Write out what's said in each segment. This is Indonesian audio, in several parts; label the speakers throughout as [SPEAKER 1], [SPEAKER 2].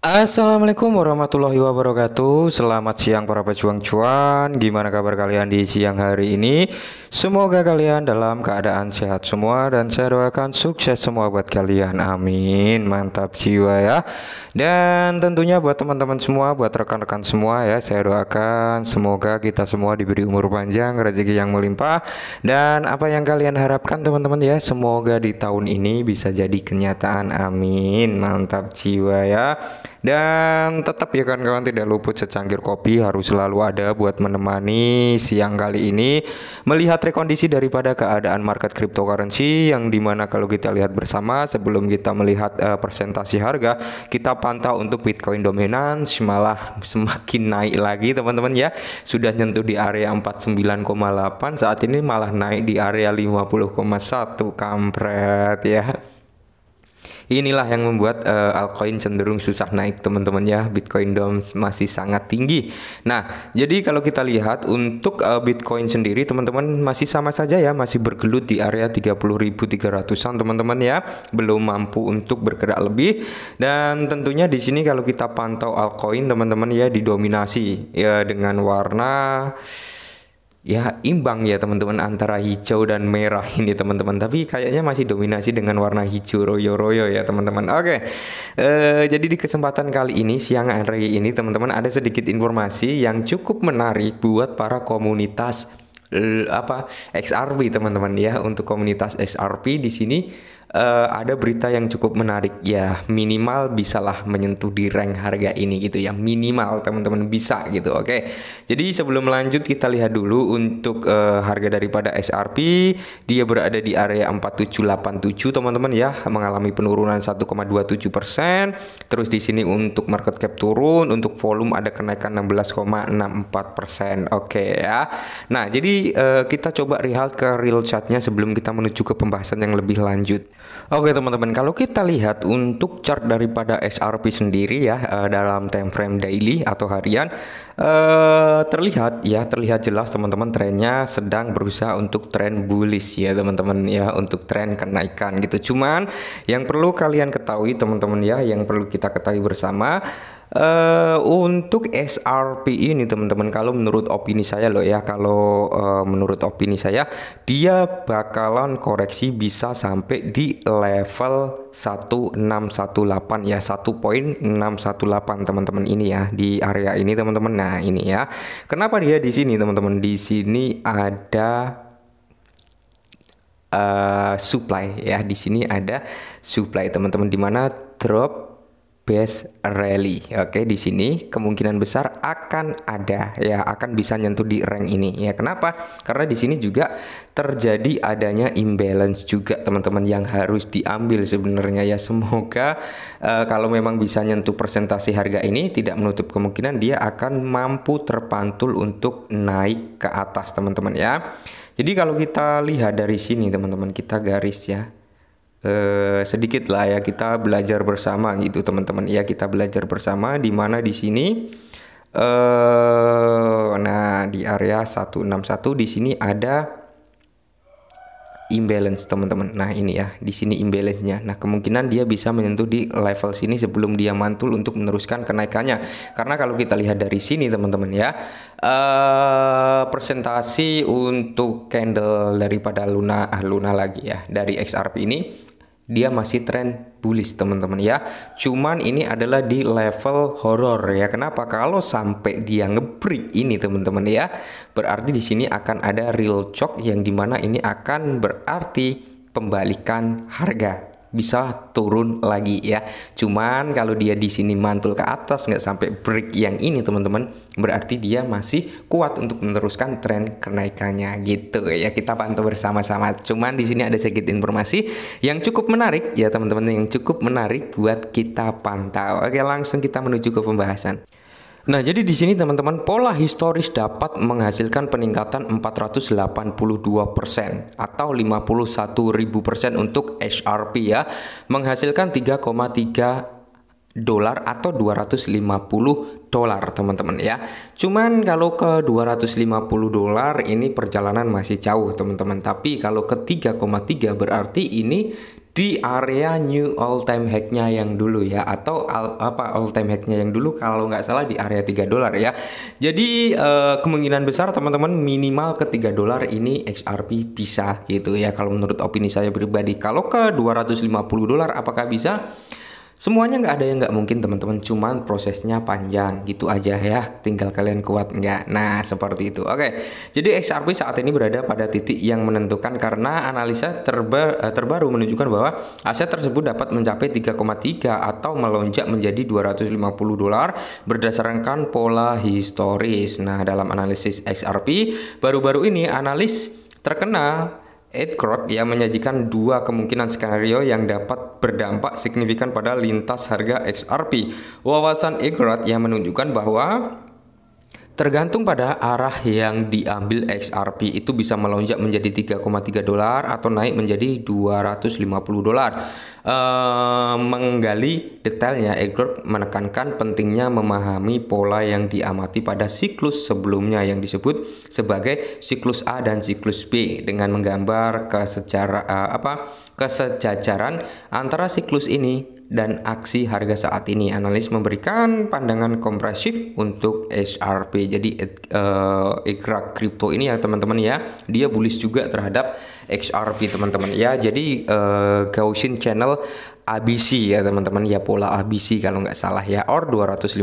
[SPEAKER 1] Assalamualaikum warahmatullahi wabarakatuh Selamat siang para pejuang cuan Gimana kabar kalian di siang hari ini Semoga kalian dalam keadaan sehat semua Dan saya doakan sukses semua buat kalian Amin Mantap jiwa ya Dan tentunya buat teman-teman semua Buat rekan-rekan semua ya Saya doakan semoga kita semua diberi umur panjang Rezeki yang melimpah Dan apa yang kalian harapkan teman-teman ya Semoga di tahun ini bisa jadi kenyataan Amin Mantap jiwa ya dan tetap ya kan kawan tidak luput secangkir kopi harus selalu ada buat menemani siang kali ini melihat rekondisi daripada keadaan market cryptocurrency yang dimana kalau kita lihat bersama sebelum kita melihat uh, persentasi harga kita pantau untuk Bitcoin dominan malah semakin naik lagi teman-teman ya sudah nyentuh di area 49,8 saat ini malah naik di area 50,1 kampret ya. Inilah yang membuat uh, altcoin cenderung susah naik teman-teman ya. Bitcoin dom masih sangat tinggi. Nah, jadi kalau kita lihat untuk uh, Bitcoin sendiri teman-teman masih sama saja ya, masih bergelut di area 30.300-an teman-teman ya. Belum mampu untuk bergerak lebih dan tentunya di sini kalau kita pantau altcoin teman-teman ya didominasi ya dengan warna ya imbang ya teman-teman antara hijau dan merah ini teman-teman tapi kayaknya masih dominasi dengan warna hijau royo-royo ya teman-teman oke e, jadi di kesempatan kali ini siang hari ini teman-teman ada sedikit informasi yang cukup menarik buat para komunitas apa XRP teman-teman ya untuk komunitas XRP di sini uh, ada berita yang cukup menarik ya minimal bisalah menyentuh di rank harga ini gitu ya minimal teman-teman bisa gitu oke jadi sebelum lanjut kita lihat dulu untuk uh, harga daripada SRP dia berada di area 4787 teman-teman ya mengalami penurunan 1,27 persen terus di sini untuk market cap turun untuk volume ada kenaikan 16,64 persen oke ya nah jadi uh, kita coba rehat ke real chartnya sebelum kita menuju ke pembahasan yang lebih lanjut Oke teman-teman, kalau kita lihat untuk chart daripada XRP sendiri ya uh, dalam time frame daily atau harian uh, terlihat ya terlihat jelas teman-teman trennya sedang berusaha untuk tren bullish ya teman-teman ya untuk tren kenaikan gitu. Cuman yang perlu kalian ketahui teman-teman ya yang perlu kita ketahui bersama Uh, untuk SRP ini teman-teman kalau menurut opini saya loh ya kalau uh, menurut opini saya dia bakalan koreksi bisa sampai di level 1618 ya 1.618 teman-teman ini ya di area ini teman-teman nah ini ya kenapa dia di sini teman-teman di sini ada uh, supply ya di sini ada supply teman-teman dimana drop Base rally. Oke, di sini kemungkinan besar akan ada ya akan bisa nyentuh di rank ini. Ya, kenapa? Karena di sini juga terjadi adanya imbalance juga teman-teman yang harus diambil sebenarnya ya. Semoga uh, kalau memang bisa nyentuh presentasi harga ini tidak menutup kemungkinan dia akan mampu terpantul untuk naik ke atas teman-teman ya. Jadi kalau kita lihat dari sini teman-teman kita garis ya eh, sedikit lah ya kita belajar bersama gitu teman-teman. Ya kita belajar bersama di mana di sini eh nah di area 161 di sini ada imbalance teman-teman. Nah, ini ya, di sini imbalance-nya. Nah, kemungkinan dia bisa menyentuh di level sini sebelum dia mantul untuk meneruskan kenaikannya. Karena kalau kita lihat dari sini teman-teman ya, eh presentasi untuk candle daripada Luna ah Luna lagi ya, dari XRP ini dia masih tren bullish teman-teman ya. Cuman ini adalah di level horror ya. Kenapa? Kalau sampai dia ngebreak ini teman-teman ya, berarti di sini akan ada real shock yang dimana ini akan berarti pembalikan harga bisa turun lagi ya. Cuman kalau dia di sini mantul ke atas nggak sampai break yang ini teman-teman, berarti dia masih kuat untuk meneruskan tren kenaikannya gitu ya. Kita pantau bersama-sama. Cuman di sini ada sedikit informasi yang cukup menarik ya teman-teman yang cukup menarik buat kita pantau. Oke, langsung kita menuju ke pembahasan. Nah, jadi di sini teman-teman pola historis dapat menghasilkan peningkatan 482% atau 51.000% untuk HRP ya, menghasilkan 3,3 dolar atau 250 dolar teman-teman ya cuman kalau ke 250 dolar ini perjalanan masih jauh teman-teman tapi kalau ke 3,3 berarti ini di area new all time hacknya yang dulu ya atau al, apa all time hacknya yang dulu kalau nggak salah di area 3 dolar ya jadi uh, kemungkinan besar teman-teman minimal ke 3 dolar ini XRP bisa gitu ya kalau menurut opini saya pribadi kalau ke 250 dolar apakah bisa Semuanya nggak ada yang nggak mungkin teman-teman, cuman prosesnya panjang gitu aja ya. Tinggal kalian kuat nggak. Nah seperti itu. Oke, jadi XRP saat ini berada pada titik yang menentukan karena analisa terba eh, terbaru menunjukkan bahwa aset tersebut dapat mencapai 3,3 atau melonjak menjadi 250 dolar berdasarkan pola historis. Nah dalam analisis XRP baru-baru ini analis terkenal Crop yang menyajikan dua kemungkinan skenario yang dapat berdampak signifikan pada lintas harga XRP. Wawasan Crop yang menunjukkan bahwa Tergantung pada arah yang diambil XRP itu bisa melonjak menjadi 3,3 dolar atau naik menjadi 250 dolar. E, menggali detailnya, Edward menekankan pentingnya memahami pola yang diamati pada siklus sebelumnya yang disebut sebagai siklus A dan siklus B dengan menggambar kesecara eh, apa kesejajaran antara siklus ini dan aksi harga saat ini. Analis memberikan pandangan kompresif untuk HRP. Jadi uh, eh, ikrak kripto ini ya teman-teman ya, dia bullish juga terhadap XRP teman-teman ya. Jadi uh, Gaussian channel ABC ya teman-teman ya pola ABC kalau nggak salah ya or 250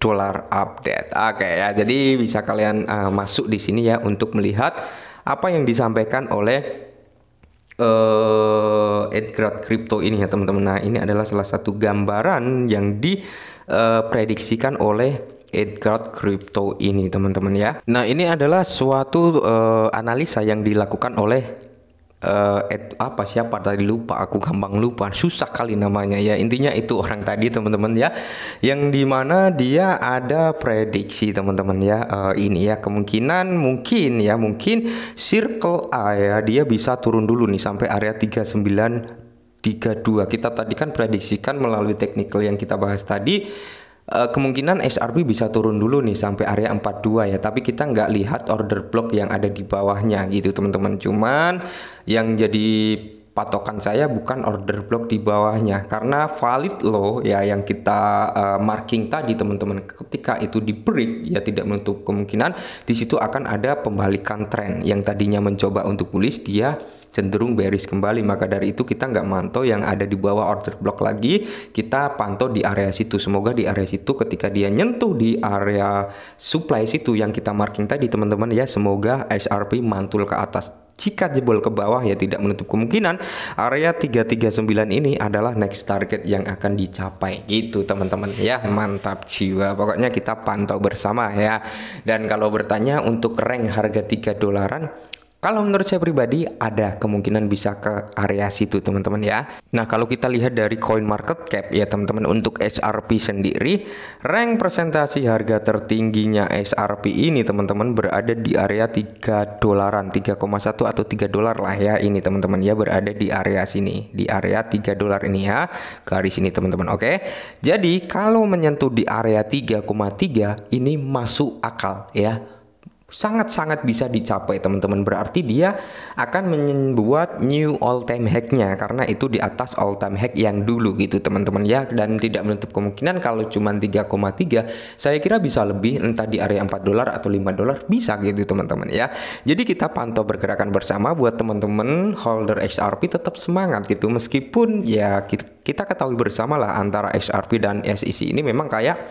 [SPEAKER 1] dolar update. Oke okay, ya, jadi bisa kalian uh, masuk di sini ya untuk melihat apa yang disampaikan oleh uh, eh, Edgard Crypto ini ya teman-teman. Nah ini adalah salah satu gambaran yang diprediksikan eh, uh, oleh Edgard Crypto ini teman-teman ya. Nah ini adalah suatu uh, analisa yang dilakukan oleh uh, et, apa siapa tadi lupa aku gampang lupa susah kali namanya ya intinya itu orang tadi teman-teman ya yang dimana dia ada prediksi teman-teman ya uh, ini ya kemungkinan mungkin ya mungkin circle A ya dia bisa turun dulu nih sampai area 39 32 kita tadi kan prediksikan melalui technical yang kita bahas tadi uh, kemungkinan SRP bisa turun dulu nih sampai area 42 ya tapi kita nggak lihat order block yang ada di bawahnya gitu teman-teman cuman yang jadi patokan saya bukan order block di bawahnya karena valid low ya yang kita uh, marking tadi teman-teman ketika itu di break ya tidak menutup kemungkinan di situ akan ada pembalikan trend yang tadinya mencoba untuk bullish dia cenderung bearish kembali maka dari itu kita nggak mantau yang ada di bawah order block lagi kita pantau di area situ semoga di area situ ketika dia nyentuh di area supply situ yang kita marking tadi teman-teman ya semoga SRP mantul ke atas jika jebol ke bawah ya tidak menutup kemungkinan area 339 ini adalah next target yang akan dicapai gitu teman-teman ya mantap jiwa pokoknya kita pantau bersama ya dan kalau bertanya untuk rank harga 3 dolaran kalau menurut saya pribadi ada kemungkinan bisa ke area situ teman-teman ya. Nah kalau kita lihat dari coin market cap ya teman-teman untuk SRP sendiri rank presentasi harga tertingginya SRP ini teman-teman berada di area 3 dolaran 3,1 atau 3 dolar lah ya ini teman-teman ya berada di area sini di area 3 dolar ini ya garis ini teman-teman oke. Jadi kalau menyentuh di area 3,3 ini masuk akal ya sangat-sangat bisa dicapai teman-teman berarti dia akan membuat new all time hacknya karena itu di atas all time hack yang dulu gitu teman-teman ya dan tidak menutup kemungkinan kalau cuma 3,3 saya kira bisa lebih entah di area 4 dolar atau 5 dolar bisa gitu teman-teman ya jadi kita pantau pergerakan bersama buat teman-teman holder XRP tetap semangat gitu meskipun ya kita, kita ketahui bersama lah antara XRP dan SEC ini memang kayak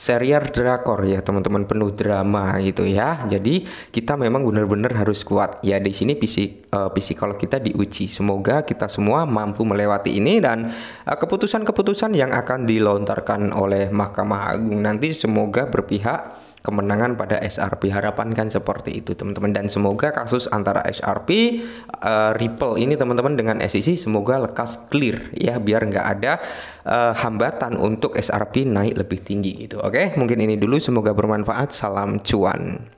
[SPEAKER 1] serial drakor ya teman-teman penuh drama gitu ya. Jadi kita memang benar-benar harus kuat. Ya di sini fisik uh, eh, kalau kita diuji. Semoga kita semua mampu melewati ini dan eh, keputusan-keputusan uh, yang akan dilontarkan oleh Mahkamah Agung nanti semoga berpihak kemenangan pada SRP. harapan kan seperti itu, teman-teman. Dan semoga kasus antara SRP, uh, eh, Ripple ini, teman-teman, dengan SEC semoga lekas clear ya, biar nggak ada uh, hambatan untuk SRP naik lebih tinggi gitu. Oke, mungkin ini dulu. Semoga bermanfaat. Salam cuan.